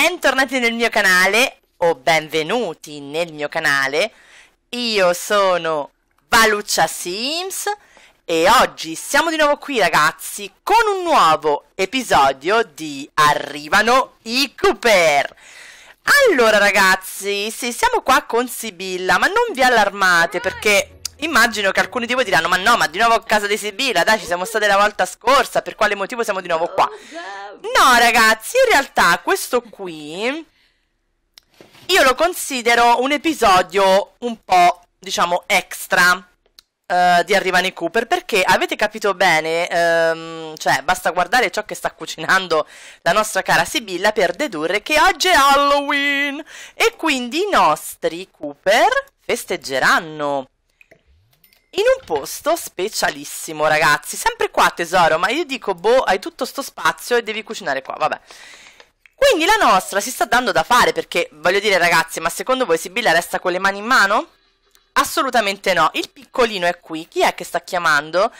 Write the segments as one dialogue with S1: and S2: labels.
S1: Bentornati nel mio canale o benvenuti nel mio canale. Io sono Valuccia Sims e oggi siamo di nuovo qui ragazzi con un nuovo episodio di Arrivano i Cooper. Allora ragazzi, sì, siamo qua con Sibilla, ma non vi allarmate perché Immagino che alcuni di voi diranno: Ma no, ma di nuovo a casa di Sibilla, dai, ci siamo state la volta scorsa, per quale motivo siamo di nuovo qua? No, ragazzi, in realtà questo qui. Io lo considero un episodio un po', diciamo, extra. Uh, di Arrivani Cooper perché avete capito bene, um, cioè basta guardare ciò che sta cucinando la nostra cara Sibilla per dedurre che oggi è Halloween e quindi i nostri Cooper festeggeranno in un posto specialissimo, ragazzi. Sempre qua, tesoro. Ma io dico, boh, hai tutto sto spazio e devi cucinare qua. Vabbè. Quindi la nostra si sta dando da fare perché, voglio dire, ragazzi, ma secondo voi Sibilla resta con le mani in mano? Assolutamente no. Il piccolino è qui. Chi è che sta chiamando?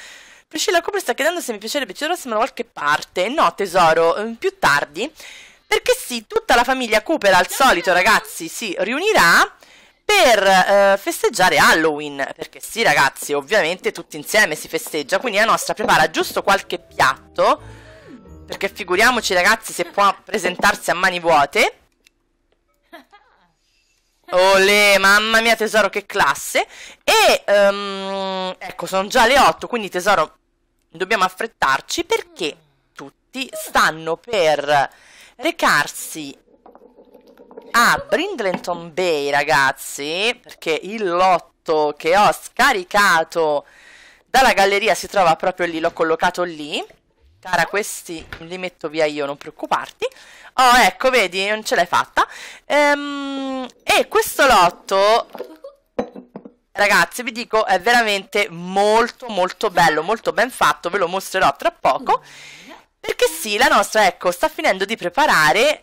S1: Priscilla Cooper sta chiedendo se mi piacerebbe ci Cedrossi da qualche parte. No, tesoro, eh, più tardi. Perché sì, tutta la famiglia Cooper al solito, ragazzi, si riunirà per eh, festeggiare Halloween, perché sì ragazzi, ovviamente tutti insieme si festeggia, quindi la nostra prepara giusto qualche piatto, perché figuriamoci ragazzi se può presentarsi a mani vuote. Olè, mamma mia tesoro che classe E um, ecco sono già le 8 quindi tesoro dobbiamo affrettarci perché tutti stanno per recarsi a ah, Brindleton Bay, ragazzi, perché il lotto che ho scaricato dalla galleria si trova proprio lì, l'ho collocato lì. Cara, questi li metto via io, non preoccuparti. Oh, ecco, vedi, non ce l'hai fatta. Ehm, e questo lotto, ragazzi, vi dico, è veramente molto, molto bello, molto ben fatto. Ve lo mostrerò tra poco. Perché sì, la nostra, ecco, sta finendo di preparare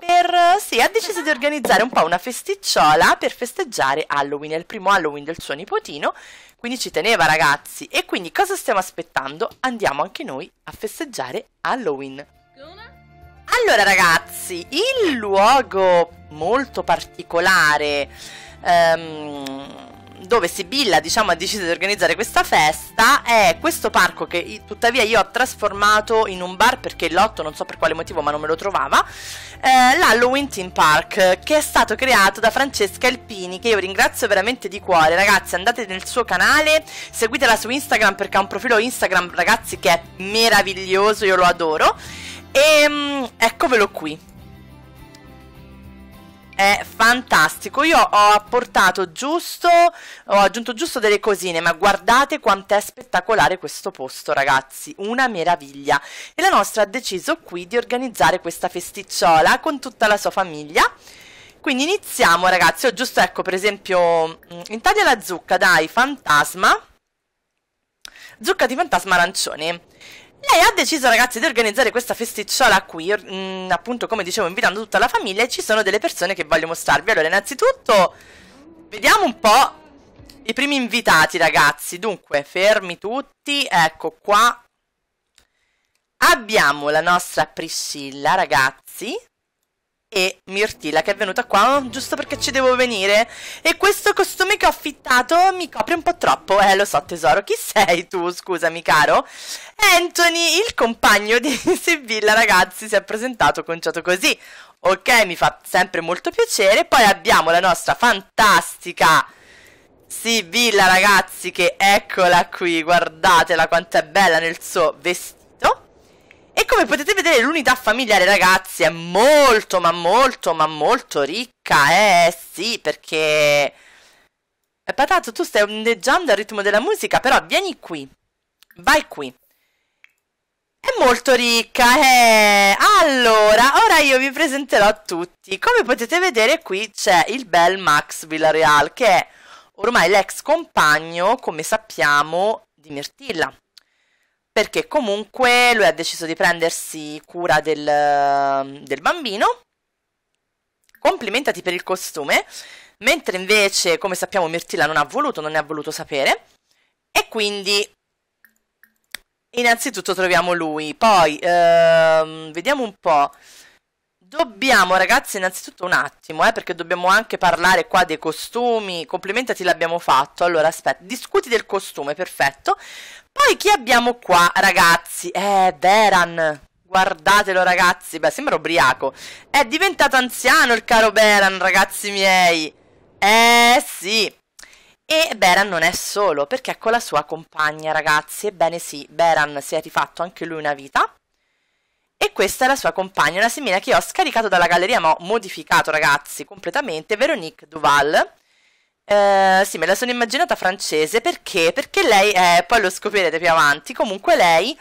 S1: per, sì, ha deciso di organizzare un po' una festicciola per festeggiare Halloween, è il primo Halloween del suo nipotino, quindi ci teneva ragazzi. E quindi cosa stiamo aspettando? Andiamo anche noi a festeggiare Halloween. Allora ragazzi, il luogo molto particolare... Um, dove Sibilla diciamo, ha deciso di organizzare questa festa è questo parco che tuttavia io ho trasformato in un bar perché il l'otto non so per quale motivo ma non me lo trovava, eh, l'Halloween Team Park che è stato creato da Francesca Elpini che io ringrazio veramente di cuore, ragazzi andate nel suo canale, seguitela su Instagram perché ha un profilo Instagram ragazzi che è meraviglioso, io lo adoro e ehm, eccovelo qui, è fantastico. Io ho apportato giusto, ho aggiunto giusto delle cosine, ma guardate quanto è spettacolare questo posto, ragazzi, una meraviglia. E la nostra ha deciso qui di organizzare questa festicciola con tutta la sua famiglia. Quindi iniziamo, ragazzi. Ho oh, giusto, ecco, per esempio, mm, intaglia la zucca, dai, fantasma. Zucca di fantasma arancione. Lei ha deciso ragazzi di organizzare questa festicciola qui, mh, mm, appunto come dicevo invitando tutta la famiglia e ci sono delle persone che voglio mostrarvi. Allora innanzitutto vediamo un po' i primi invitati ragazzi, dunque fermi tutti, ecco qua. Abbiamo la nostra Priscilla ragazzi, e Mirtilla che è venuta qua oh, giusto perché ci devo venire e questo costume che ho affittato mi copre un po' troppo eh lo so tesoro chi sei tu scusami caro Anthony il compagno di Sibilla ragazzi si è presentato conciato così ok mi fa sempre molto piacere poi abbiamo la nostra fantastica Sibilla ragazzi che eccola qui guardatela quanto è bella nel suo vestito e come potete vedere l'unità familiare ragazzi è molto ma molto ma molto ricca Eh sì perché... Eh, Patato tu stai ondeggiando al ritmo della musica però vieni qui Vai qui è molto ricca, eh! Allora, ora io vi presenterò a tutti. Come potete vedere qui c'è il bel Max Villarreal, che è ormai l'ex compagno, come sappiamo, di Mirtilla perché comunque lui ha deciso di prendersi cura del, del bambino. Complimentati per il costume, mentre invece, come sappiamo, Mirtilla non ha voluto, non ne ha voluto sapere. E quindi innanzitutto troviamo lui, poi ehm, vediamo un po'. Dobbiamo ragazzi innanzitutto un attimo, eh, perché dobbiamo anche parlare qua dei costumi, complimenti l'abbiamo fatto, allora aspetta, discuti del costume, perfetto, poi chi abbiamo qua ragazzi? Eh, Beran, guardatelo ragazzi, beh sembra ubriaco, è diventato anziano il caro Beran ragazzi miei, eh sì, e Beran non è solo, perché è con la sua compagna ragazzi, ebbene sì, Beran si è rifatto anche lui una vita, e questa è la sua compagna, una semina che io ho scaricato dalla galleria, ma ho modificato, ragazzi, completamente, Veronique Duval. Eh, sì, me la sono immaginata francese, perché? Perché lei, è, poi lo scoprirete più avanti, comunque lei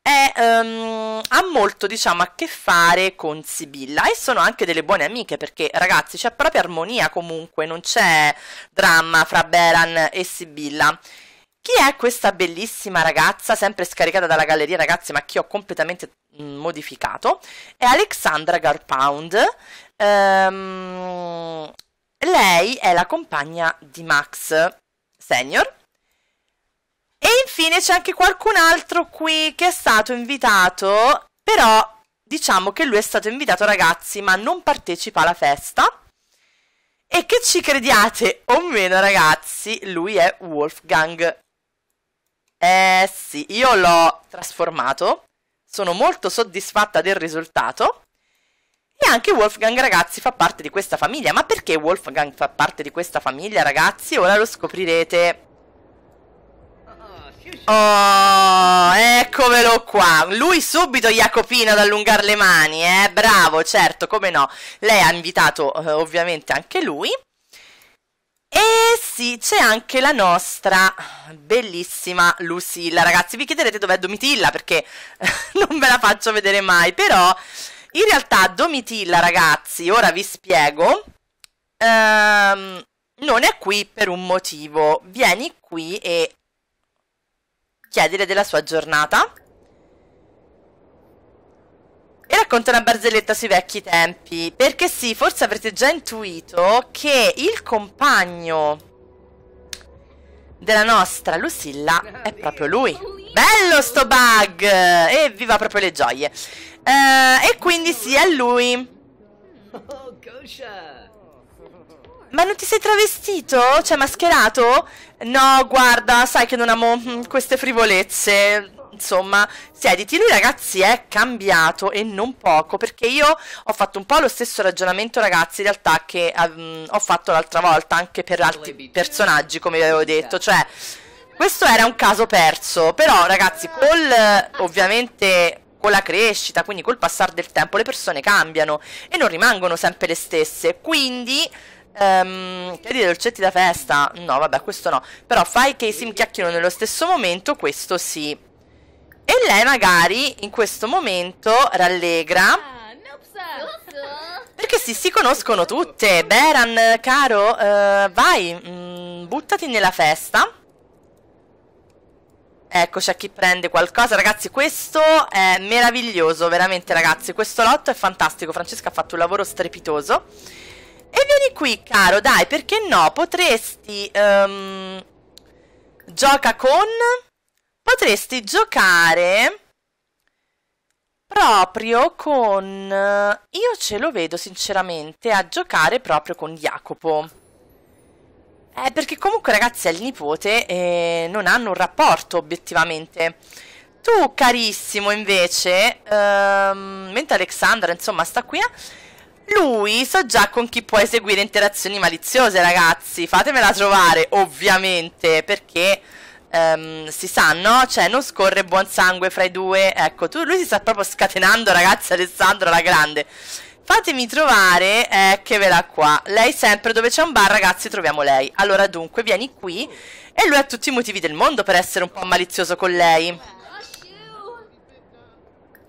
S1: è, um, ha molto, diciamo, a che fare con Sibilla e sono anche delle buone amiche, perché, ragazzi, c'è proprio armonia comunque, non c'è dramma fra Beran e Sibilla. Chi è questa bellissima ragazza, sempre scaricata dalla galleria, ragazzi, ma che io ho completamente Mm, modificato, è Alexandra Garpound. Ehm, lei è la compagna di Max Senior. E infine c'è anche qualcun altro qui che è stato invitato, però diciamo che lui è stato invitato ragazzi, ma non partecipa alla festa. E che ci crediate o meno ragazzi, lui è Wolfgang. Eh sì, io l'ho trasformato sono molto soddisfatta del risultato. E anche Wolfgang, ragazzi, fa parte di questa famiglia. Ma perché Wolfgang fa parte di questa famiglia, ragazzi? Ora lo scoprirete. Oh, eccomelo qua. Lui subito Jacopino ad allungare le mani, eh? Bravo, certo, come no. Lei ha invitato eh, ovviamente anche lui. E sì, c'è anche la nostra bellissima Lucilla. Ragazzi, vi chiederete dov'è Domitilla perché non ve la faccio vedere mai, però in realtà Domitilla, ragazzi, ora vi spiego, ehm, non è qui per un motivo. Vieni qui e chiedere della sua giornata. E racconta una barzelletta sui vecchi tempi, perché sì, forse avrete già intuito che il compagno della nostra Lucilla è proprio lui. Bello sto bug! E viva proprio le gioie. Uh, e quindi sì, è lui. Ma non ti sei travestito? Cioè, mascherato? No, guarda, sai che non amo mm, queste frivolezze insomma, siediti. Lui, ragazzi, è cambiato e non poco, perché io ho fatto un po' lo stesso ragionamento, ragazzi, in realtà, che um, ho fatto l'altra volta anche per altri personaggi, come vi avevo certo. detto, cioè... Questo era un caso perso, però ragazzi, col ovviamente con la crescita, quindi col passare del tempo, le persone cambiano e non rimangono sempre le stesse. Quindi, um, che dire, dolcetti da festa? No, vabbè, questo no. Però fai che si inchiacchino nello stesso momento, questo sì. E lei magari in questo momento rallegra. Ah, perché sì, si conoscono tutte. Beran, caro, uh, vai, mh, mm, buttati nella festa. Ecco, c'è chi prende qualcosa. Ragazzi, questo è meraviglioso, veramente, ragazzi. Questo lotto è fantastico. Francesca ha fatto un lavoro strepitoso. E vieni qui, caro, dai, perché no? Potresti... Um, gioca con potresti giocare proprio con... Io ce lo vedo sinceramente a giocare proprio con Jacopo. Eh, perché comunque ragazzi è il nipote e non hanno un rapporto obiettivamente. Tu carissimo invece, ehm, mentre Alexandra insomma sta qui, lui so già con chi può eseguire interazioni maliziose ragazzi, fatemela trovare ovviamente perché... Um, si no? cioè non scorre buon sangue fra i due. Ecco, tu, lui si sta proprio scatenando, ragazzi, Alessandro la grande. Fatemi trovare, eh, che ve l'ha qua. Lei sempre dove c'è un bar, ragazzi, troviamo lei. Allora, dunque, vieni qui. E lui ha tutti i motivi del mondo per essere un po' malizioso con lei.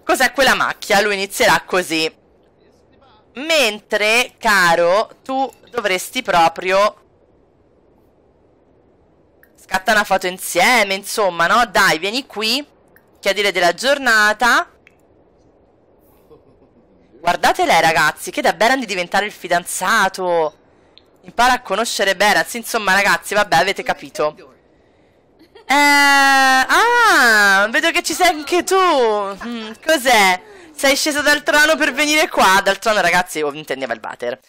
S1: Cos'è quella macchia? Lui inizierà così. Mentre, caro, tu dovresti proprio scatta una foto insieme, insomma, no? Dai, vieni qui, chiedere della giornata. Guardate lei, ragazzi, che da Beran di diventare il fidanzato. Impara a conoscere Beran. Insomma, ragazzi, vabbè, avete capito. Eh, ah, vedo che ci sei anche tu. Mm, cos'è? Sei sceso dal trono per venire qua. Dal trono, ragazzi, oh, intendeva il water.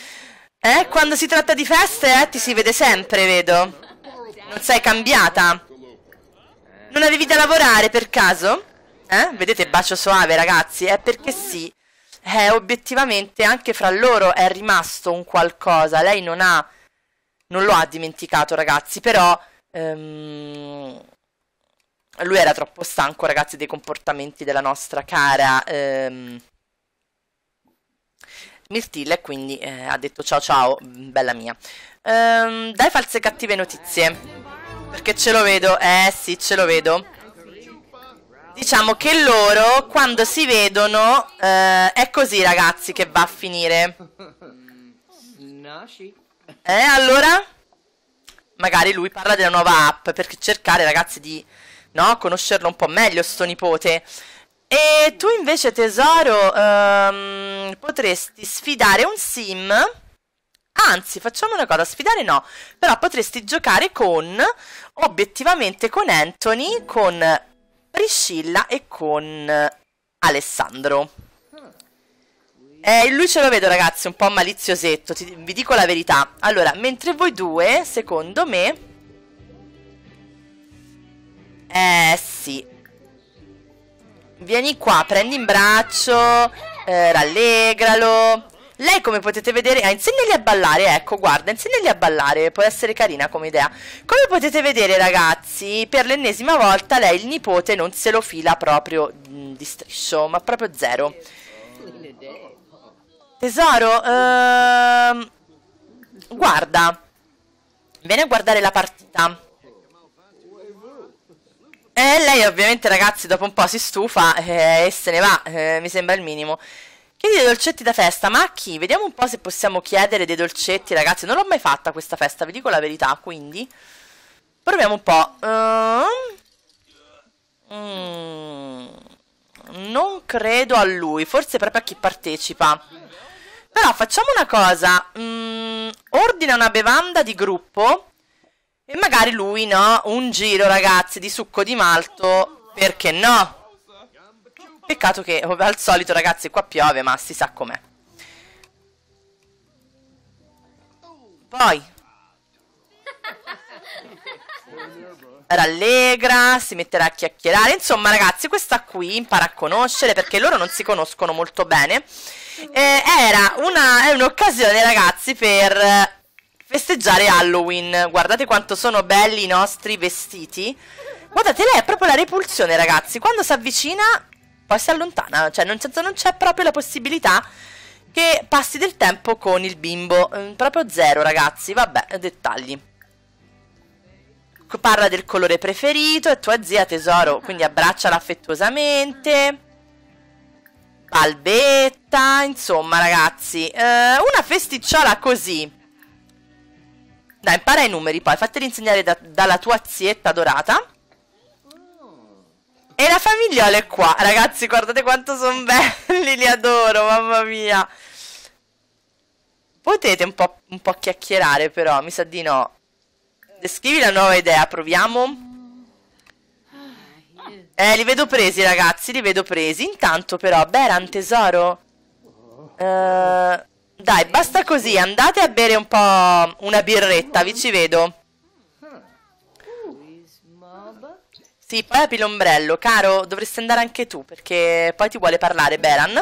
S1: Eh, quando si tratta di feste, eh, ti si vede sempre, vedo. Non sei cambiata? Non avevi da lavorare per caso? Eh? Vedete bacio soave ragazzi? È perché sì. Eh, obiettivamente anche fra loro è rimasto un qualcosa. Lei non ha... Non lo ha dimenticato ragazzi, però... Ehm, lui era troppo stanco ragazzi dei comportamenti della nostra cara... Ehm, Mirtille quindi eh, ha detto ciao ciao, bella mia. Ehm, dai false cattive notizie, perché ce lo vedo, eh sì ce lo vedo. Diciamo che loro quando si vedono eh, è così ragazzi che va a finire. Eh allora? Magari lui parla della nuova app, perché cercare ragazzi di no, conoscerlo un po' meglio sto nipote. E tu invece, tesoro, ehm, potresti sfidare un sim. Anzi, facciamo una cosa, sfidare no, però potresti giocare con, obiettivamente, con Anthony, con Priscilla e con Alessandro. Eh, lui ce lo vedo ragazzi, un po' maliziosetto, ti, vi dico la verità. Allora, mentre voi due, secondo me... Eh sì, Vieni qua, prendi in braccio, eh, rallegralo. Lei, come potete vedere, ah, insegnali a ballare, ecco, guarda, insegnali a ballare, può essere carina come idea. Come potete vedere, ragazzi, per l'ennesima volta lei il nipote non se lo fila proprio mh, mm, di striscio, ma proprio zero. Tesoro, ehm, guarda, vieni a guardare la partita. E eh, lei ovviamente ragazzi dopo un po' si stufa eh, e se ne va, eh, mi sembra il minimo. Chiedi dei dolcetti da festa, ma a chi? Vediamo un po' se possiamo chiedere dei dolcetti ragazzi, non l'ho mai fatta questa festa, vi dico la verità, quindi proviamo un po'. Uh... Mm... Non credo a lui, forse proprio a chi partecipa. Però facciamo una cosa, mm... ordina una bevanda di gruppo e magari lui, no? Un giro, ragazzi, di succo di malto, perché no? Peccato che, al solito, ragazzi, qua piove, ma si sa com'è. Poi, rallegra, si metterà a chiacchierare. Insomma, ragazzi, questa qui impara a conoscere perché loro non si conoscono molto bene. Eh, era una, è un'occasione, ragazzi, per festeggiare Halloween. Guardate quanto sono belli i nostri vestiti. Guardate, lei è proprio la repulsione, ragazzi. Quando si avvicina, poi si allontana. Cioè, nel senso, non c'è proprio la possibilità che passi del tempo con il bimbo. Mm, proprio zero, ragazzi. Vabbè, dettagli. Parla del colore preferito, è tua zia tesoro, quindi abbracciala affettuosamente. Balbetta, insomma ragazzi, eh, una festicciola così. Dai, impara i numeri poi, fateli insegnare da, dalla tua zietta dorata. E la famigliola è qua. Ragazzi, guardate quanto sono belli, li adoro, mamma mia. Potete un po', un po', chiacchierare però, mi sa di no. Descrivi la nuova idea, proviamo. Eh, li vedo presi ragazzi, li vedo presi. Intanto però, Beran, tesoro... Uh, dai, basta così, andate a bere un po' una birretta, vi ci vedo. Sì, poi apri l'ombrello. Caro, dovresti andare anche tu, perché poi ti vuole parlare Beran.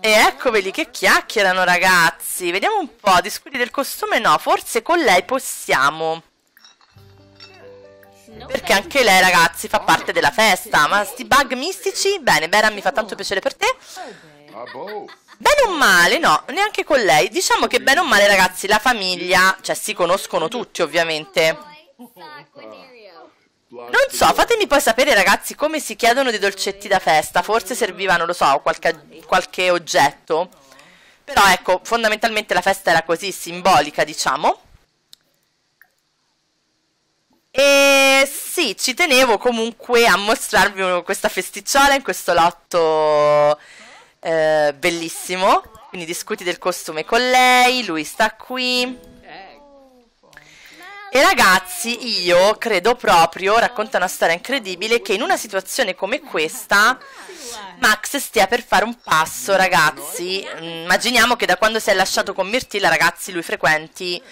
S1: E eccoveli che chiacchierano, ragazzi. Vediamo un po', discuti del costume no, forse con lei possiamo. Perché anche lei, ragazzi, fa parte della festa. Ma sti bug mistici? Bene, Bera, mi fa tanto piacere per te. Bene o male, no, neanche con lei. Diciamo che bene o male, ragazzi, la famiglia, cioè si conoscono tutti, ovviamente. Non so, fatemi poi sapere, ragazzi, come si chiedono dei dolcetti da festa. Forse servivano, non lo so, qualche, qualche oggetto. Però ecco, fondamentalmente la festa era così, simbolica, diciamo. E sì, ci tenevo comunque a mostrarvi questa festicciola in questo lotto eh, bellissimo. Quindi discuti del costume con lei, lui sta qui. E ragazzi, io credo proprio, racconta una storia incredibile, che in una situazione come questa Max stia per fare un passo, ragazzi. Mm, immaginiamo che da quando si è lasciato con Mirtilla, ragazzi, lui frequenti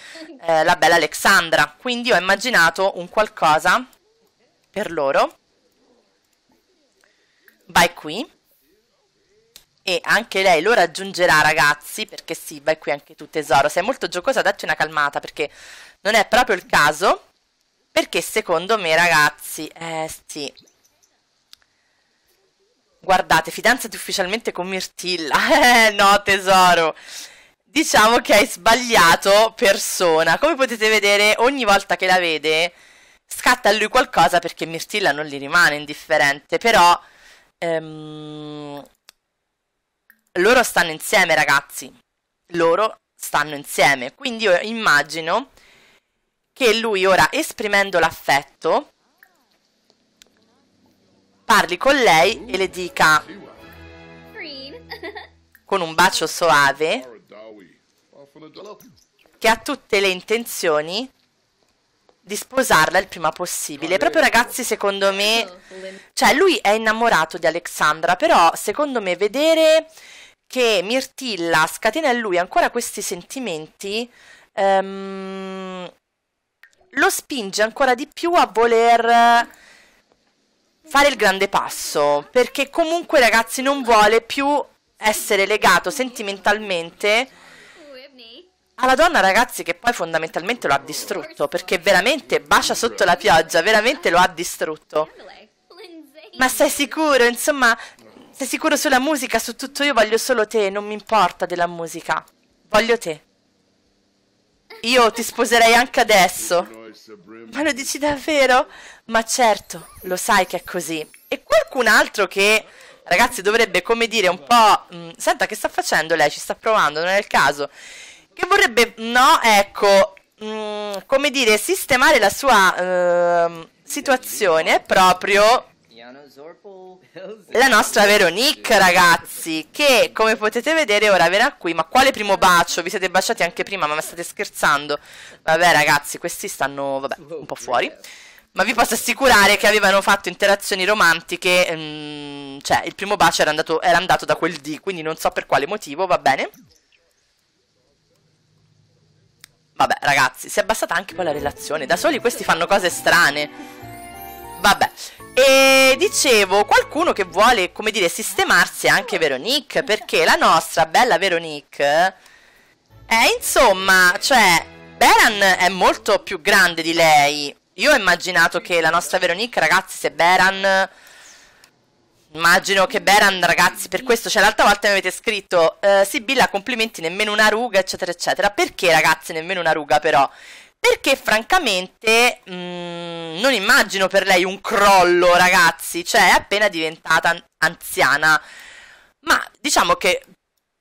S1: eh, la bella Alexandra. Quindi ho immaginato un qualcosa per loro. Vai qui. E anche lei lo raggiungerà, ragazzi, perché sì, vai qui anche tu tesoro. Sei molto giocosa, datti una calmata, perché non è proprio il caso. Perché secondo me, ragazzi, eh sì. Guardate, fidanzati ufficialmente con Mirtilla. Eh no, tesoro. Diciamo che hai sbagliato persona. Come potete vedere, ogni volta che la vede, scatta a lui qualcosa perché Mirtilla non gli rimane indifferente. Però... Ehm loro stanno insieme, ragazzi. Loro stanno insieme. Quindi io immagino che lui ora, esprimendo l'affetto, parli con lei e le dica con un bacio soave che ha tutte le intenzioni di sposarla il prima possibile. Proprio ragazzi, secondo me, cioè lui è innamorato di Alexandra, però secondo me vedere che Mirtilla scatena in lui ancora questi sentimenti, ehm, lo spinge ancora di più a voler fare il grande passo, perché comunque ragazzi non vuole più essere legato sentimentalmente alla donna, ragazzi, che poi fondamentalmente lo ha distrutto, perché veramente bacia sotto la pioggia, veramente lo ha distrutto. Ma sei sicuro? Insomma, sei sicuro sulla musica, su tutto io voglio solo te, non mi importa della musica. Voglio te. Io ti sposerei anche adesso. Ma lo dici davvero? Ma certo, lo sai che è così. E qualcun altro che, ragazzi, dovrebbe, come dire, un po'... Mh, mm, senta, che sta facendo lei? Ci sta provando, non è il caso. Che vorrebbe, no, ecco, mh, mm, come dire, sistemare la sua uh, situazione proprio la nostra Veronique, ragazzi, che come potete vedere ora verrà qui. Ma quale primo bacio? Vi siete baciati anche prima, ma state scherzando? Vabbè, ragazzi, questi stanno, vabbè, un po' fuori. Ma vi posso assicurare che avevano fatto interazioni romantiche. Mh, mm, cioè, il primo bacio era andato, era andato da quel D, quindi non so per quale motivo, va bene? Vabbè, ragazzi, si è abbassata anche poi la relazione. Da soli questi fanno cose strane. Vabbè. E dicevo, qualcuno che vuole, come dire, sistemarsi anche Veronique, perché la nostra bella Veronique... è eh, insomma, cioè, Beran è molto più grande di lei. Io ho immaginato che la nostra Veronique, ragazzi, se Beran... Immagino che Beran, ragazzi, per questo, cioè l'altra volta mi avete scritto eh, Sibilla, complimenti, nemmeno una ruga, eccetera, eccetera. Perché, ragazzi, nemmeno una ruga, però? Perché, francamente... Mh, mm, non immagino per lei un crollo, ragazzi, cioè è appena diventata anziana. Ma diciamo che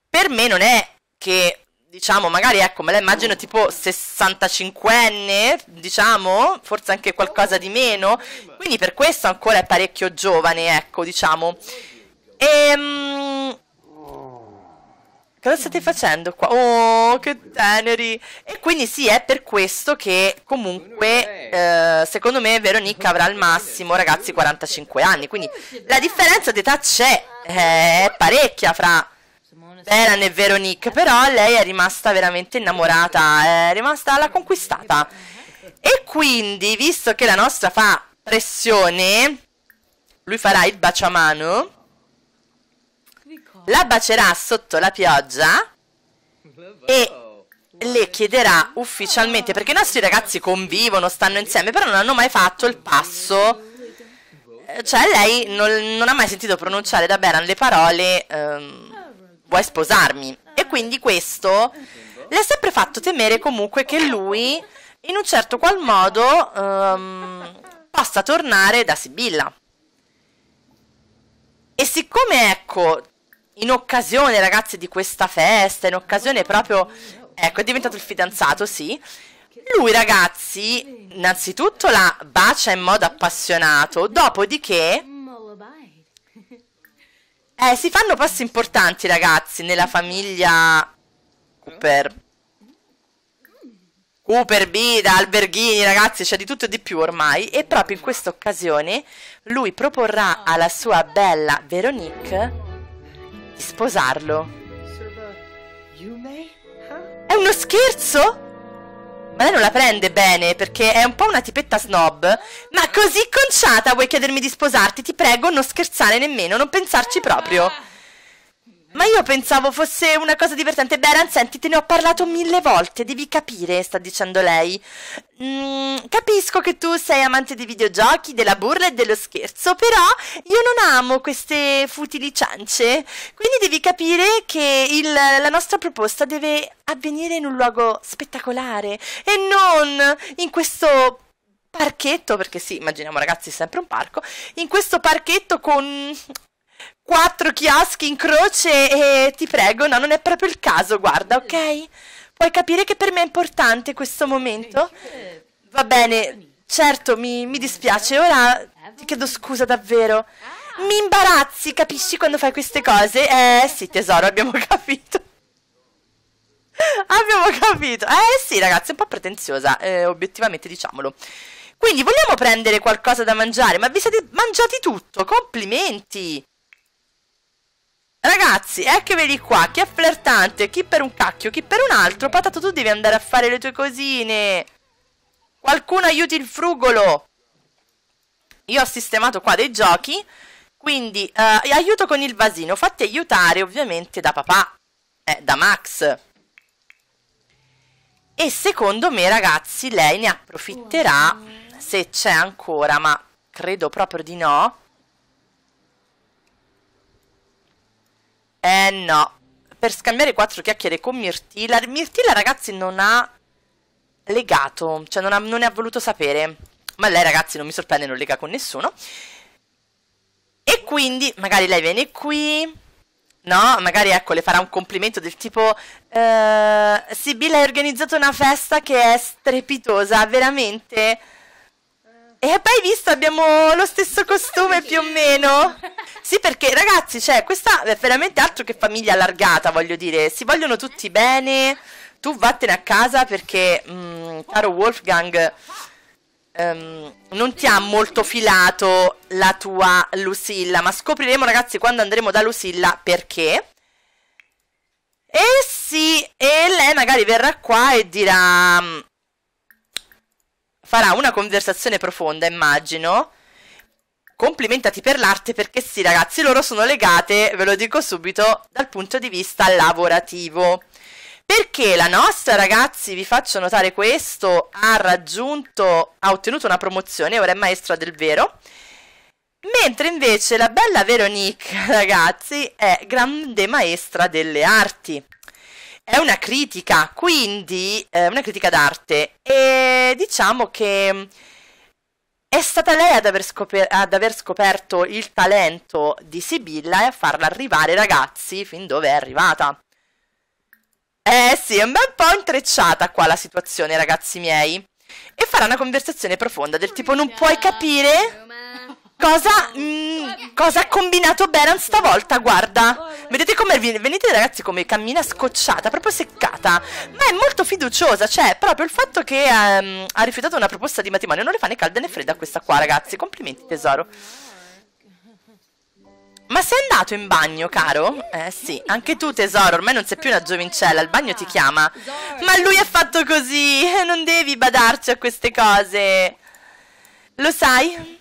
S1: per me non è che, diciamo, magari ecco, me la immagino tipo 65enne, diciamo, forse anche qualcosa di meno, quindi per questo ancora è parecchio giovane, ecco, diciamo. Ehm Cosa state facendo qua? Oh, che teneri! E quindi sì, è per questo che comunque, eh, secondo me, Veronica avrà al massimo, ragazzi, 45 anni. Quindi la differenza d'età c'è, eh, è parecchia fra Veran e Veronica, però lei è rimasta veramente innamorata, è rimasta, la conquistata. E quindi, visto che la nostra fa pressione, lui farà il baciamano la bacerà sotto la pioggia e le chiederà ufficialmente, perché i nostri ragazzi convivono, stanno insieme, però non hanno mai fatto il passo. Eh, cioè lei non, non ha mai sentito pronunciare da Beran le parole ehm, vuoi sposarmi? E quindi questo le ha sempre fatto temere comunque che lui in un certo qual modo ehm, possa tornare da Sibilla. E siccome ecco in occasione, ragazzi, di questa festa, in occasione proprio... Ecco, è diventato il fidanzato, sì. Lui, ragazzi, innanzitutto la bacia in modo appassionato, dopodiché... Eh, si fanno passi importanti, ragazzi, nella famiglia Cooper. Cooper, Bida, Alberghini, ragazzi, c'è di tutto e di più ormai. E proprio in questa occasione lui proporrà alla sua bella Veronique sposarlo. È uno scherzo? Ma lei non la prende bene perché è un po' una tipetta snob. Ma così conciata vuoi chiedermi di sposarti? Ti prego, non scherzare nemmeno, non pensarci proprio. Ma io pensavo fosse una cosa divertente. Beh, senti, te ne ho parlato mille volte, devi capire, sta dicendo lei. Mm, capisco che tu sei amante dei videogiochi, della burla e dello scherzo, però io non amo queste futili ciance. Quindi devi capire che il, la nostra proposta deve avvenire in un luogo spettacolare e non in questo parchetto, perché sì, immaginiamo ragazzi è sempre un parco, in questo parchetto con quattro chioschi in croce e ti prego, no, non è proprio il caso, guarda, ok? Puoi capire che per me è importante questo momento? Va bene, certo, mi, mi dispiace, ora ti chiedo scusa davvero. Mi imbarazzi, capisci, quando fai queste cose? Eh sì, tesoro, abbiamo capito. abbiamo capito. Eh sì, ragazzi, è un po' pretenziosa, eh, obiettivamente diciamolo. Quindi vogliamo prendere qualcosa da mangiare, ma vi siete mangiati tutto, complimenti! Ragazzi, eccovi qua, chi è flirtante, chi per un cacchio, chi per un altro, patato tu devi andare a fare le tue cosine. Qualcuno aiuti il frugolo. Io ho sistemato qua dei giochi, quindi eh, aiuto con il vasino, fatti aiutare ovviamente da papà, eh, da Max. E secondo me ragazzi lei ne approfitterà se c'è ancora, ma credo proprio di no. Eh no. Per scambiare quattro chiacchiere con Mirtilla. Mirtilla, ragazzi, non ha legato. Cioè, non, ha, non ne ha voluto sapere. Ma lei, ragazzi, non mi sorprende, non lega con nessuno. E quindi, magari lei viene qui. No, magari ecco, le farà un complimento del tipo eh, Sibilla hai organizzato una festa che è strepitosa, veramente e poi visto abbiamo lo stesso costume più o meno. Sì, perché ragazzi, cioè, questa è veramente altro che famiglia allargata, voglio dire. Si vogliono tutti bene. Tu vattene a casa perché, mh, mm, caro Wolfgang, um, non ti ha molto filato la tua Lucilla. Ma scopriremo, ragazzi, quando andremo da Lucilla perché. E sì, e lei magari verrà qua e dirà... Mm, farà una conversazione profonda, immagino. Complimentati per l'arte perché sì, ragazzi, loro sono legate, ve lo dico subito, dal punto di vista lavorativo. Perché la nostra, ragazzi, vi faccio notare questo, ha raggiunto, ha ottenuto una promozione, ora è maestra del vero. Mentre invece la bella Veronique, ragazzi, è grande maestra delle arti è una critica, quindi è eh, una critica d'arte e diciamo che mm, è stata lei ad aver, scoper- ad aver, scoperto il talento di Sibilla e a farla arrivare ragazzi fin dove è arrivata. Eh sì, è un bel po' intrecciata qua la situazione, ragazzi miei. E farà una conversazione profonda del tipo non puoi capire Cosa, mm, cosa ha combinato Beran stavolta? Guarda. Vedete come Venite ragazzi come cammina scocciata, proprio seccata. Ma è molto fiduciosa, cioè proprio il fatto che um, ha rifiutato una proposta di matrimonio non le fa né calda né fredda questa qua, ragazzi. Complimenti tesoro. Ma sei andato in bagno, caro? Eh sì, anche tu tesoro, ormai non sei più una giovincella, il bagno ti chiama. Ma lui è fatto così, non devi badarci a queste cose. Lo sai?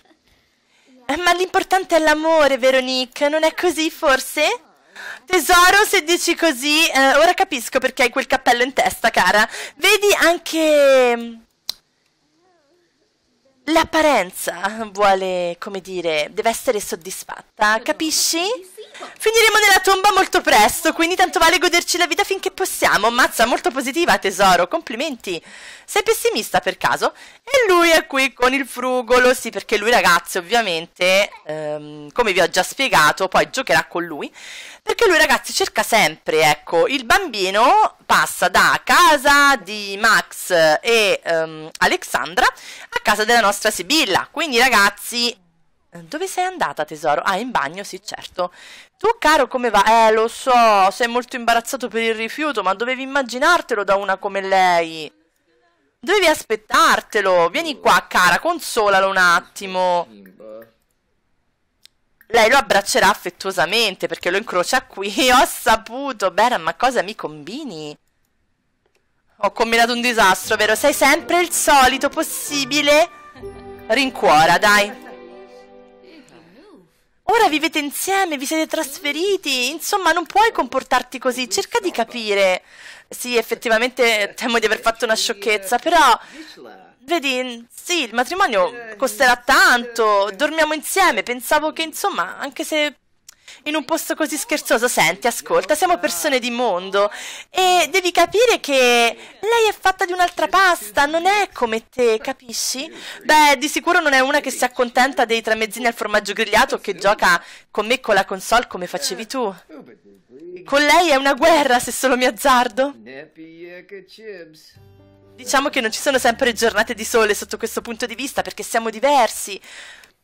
S1: Eh, ma l'importante è l'amore, vero Nick? Non è così, forse? Tesoro, se dici così, eh, ora capisco perché hai quel cappello in testa, cara. Vedi anche... L'apparenza vuole, come dire, deve essere soddisfatta, capisci? Finiremo nella tomba molto presto, quindi tanto vale goderci la vita finché possiamo. Mazza, molto positiva, tesoro, complimenti. Sei pessimista per caso? E lui è qui con il frugolo, sì, perché lui ragazzi, ovviamente, ehm, come vi ho già spiegato, poi giocherà con lui. Perché lui, ragazzi, cerca sempre, ecco, il bambino passa da casa di Max e um, Alexandra a casa della nostra Sibilla. Quindi, ragazzi, eh, dove sei andata, tesoro? Ah, in bagno, sì, certo. Tu, caro, come va? Eh, lo so, sei molto imbarazzato per il rifiuto, ma dovevi immaginartelo da una come lei. Dovevi aspettartelo. Vieni qua, cara, consolalo un attimo lei lo abbraccerà affettuosamente perché lo incrocia qui. Ho saputo, Beran, ma cosa mi combini? Ho combinato un disastro, vero? Sei sempre il solito possibile. Rincuora, dai. Ora vivete insieme, vi siete trasferiti. Insomma, non puoi comportarti così. Cerca di capire. Sì, effettivamente temo di aver fatto una sciocchezza, però Vedi, sì, il matrimonio costerà tanto, dormiamo insieme, pensavo che insomma, anche se in un posto così scherzoso, senti, ascolta, siamo persone di mondo e devi capire che lei è fatta di un'altra pasta, non è come te, capisci? Beh, di sicuro non è una che si accontenta dei tramezzini al formaggio grigliato che gioca con me con la console come facevi tu. Con lei è una guerra, se solo mi azzardo. Diciamo che non ci sono sempre giornate di sole sotto questo punto di vista perché siamo diversi.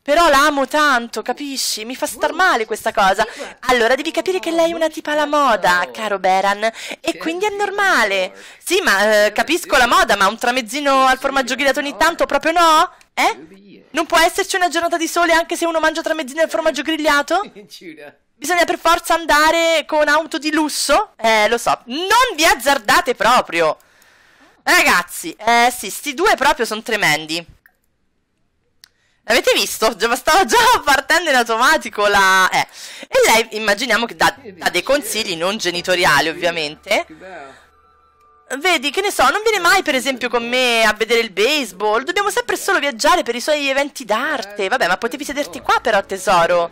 S1: Però la amo tanto, capisci? Mi fa star male questa cosa. Allora devi capire che lei è una tipa alla moda, caro Beran, e quindi è normale. Sì, ma eh, capisco la moda, ma un tramezzino al formaggio grigliato ogni tanto proprio no? Eh? Non può esserci una giornata di sole anche se uno mangia tramezzino al formaggio grigliato? Bisogna per forza andare con auto di lusso? Eh, lo so. Non vi azzardate proprio! Ragazzi, eh sì, sti due proprio sono tremendi. L'avete visto? Stava già partendo in automatico la... Eh. E lei immaginiamo che dà, dei consigli non genitoriali ovviamente. Vedi, che ne so, non viene mai per esempio con me a vedere il baseball, dobbiamo sempre solo viaggiare per i suoi eventi d'arte. Vabbè, ma potevi sederti qua però tesoro.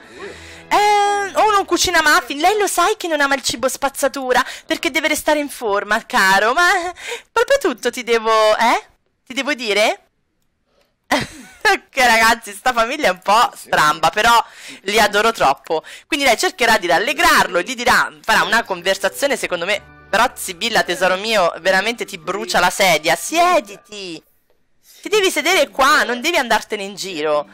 S1: Eh, o non cucina muffin. Lei lo sai che non ama il cibo spazzatura perché deve restare in forma, caro. Ma proprio tutto ti devo. Eh? Ti devo dire? che ragazzi, sta famiglia è un po' stramba, però li adoro troppo. Quindi lei cercherà di rallegrarlo, gli dirà, ah, farà una conversazione, secondo me. Però Sibilla, tesoro mio, veramente ti brucia la sedia. Siediti! Ti devi sedere qua, non devi andartene in giro.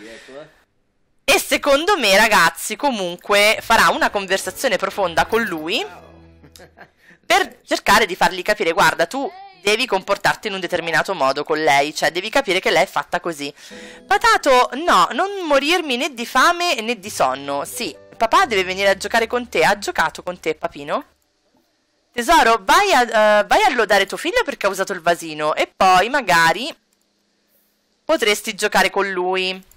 S1: E secondo me, ragazzi, comunque farà una conversazione profonda con lui per cercare di fargli capire, guarda, tu devi comportarti in un determinato modo con lei, cioè devi capire che lei è fatta così. Patato, no, non morirmi né di fame né di sonno. Sì, papà deve venire a giocare con te. Ha giocato con te, papino? Tesoro, vai a, uh, vai a lodare tuo figlio perché ha usato il vasino e poi magari potresti giocare con lui.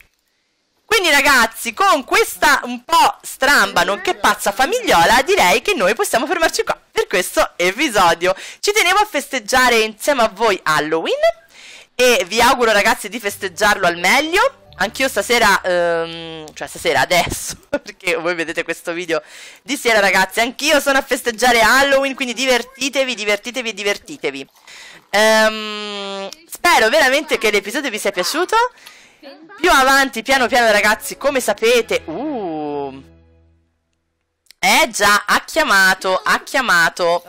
S1: Quindi ragazzi, con questa un po' stramba, nonché pazza famigliola, direi che noi possiamo fermarci qua per questo episodio. Ci tenevo a festeggiare insieme a voi Halloween e vi auguro ragazzi di festeggiarlo al meglio. Anch'io stasera, um, cioè stasera adesso, perché voi vedete questo video di sera ragazzi, anch'io sono a festeggiare Halloween, quindi divertitevi, divertitevi divertitevi. Um, spero veramente che l'episodio vi sia piaciuto. Più avanti, piano piano ragazzi, come sapete... Uh, eh già, ha chiamato, ha chiamato.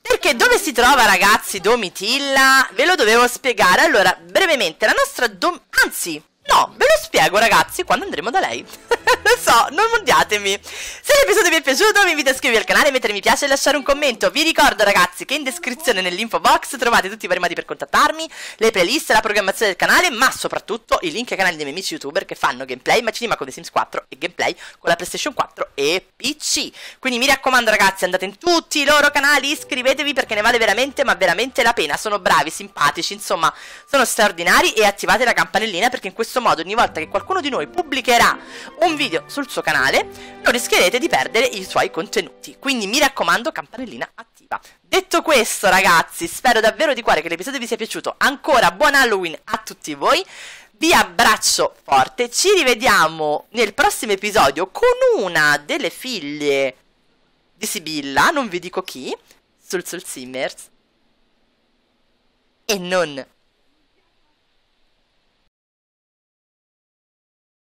S1: Perché dove si trova ragazzi Domitilla? Ve lo dovevo spiegare. Allora, brevemente, la nostra Dom... Anzi, no, ve lo spiego ragazzi quando andremo da lei. Lo so, non mondiatemi. Se l'episodio vi è piaciuto vi invito a iscrivervi al canale, mettere mi piace e lasciare un commento. Vi ricordo ragazzi che in descrizione nell'info box trovate tutti i vari modi per contattarmi, le playlist, la programmazione del canale, ma soprattutto i link ai canali dei miei amici youtuber che fanno gameplay macinema con The Sims 4 e gameplay con la PlayStation 4 e PC. Quindi mi raccomando ragazzi andate in tutti i loro canali, iscrivetevi perché ne vale veramente ma veramente la pena. Sono bravi, simpatici, insomma sono straordinari e attivate la campanellina perché in questo modo ogni volta che qualcuno di noi pubblicherà un un video sul suo canale, non rischierete di perdere i suoi contenuti. Quindi mi raccomando, campanellina attiva. Detto questo, ragazzi, spero davvero di cuore che l'episodio vi sia piaciuto. Ancora buon Halloween a tutti voi. Vi abbraccio forte, ci rivediamo nel prossimo episodio con una delle figlie di Sibilla, non vi dico chi, sul Soul Simmers. E non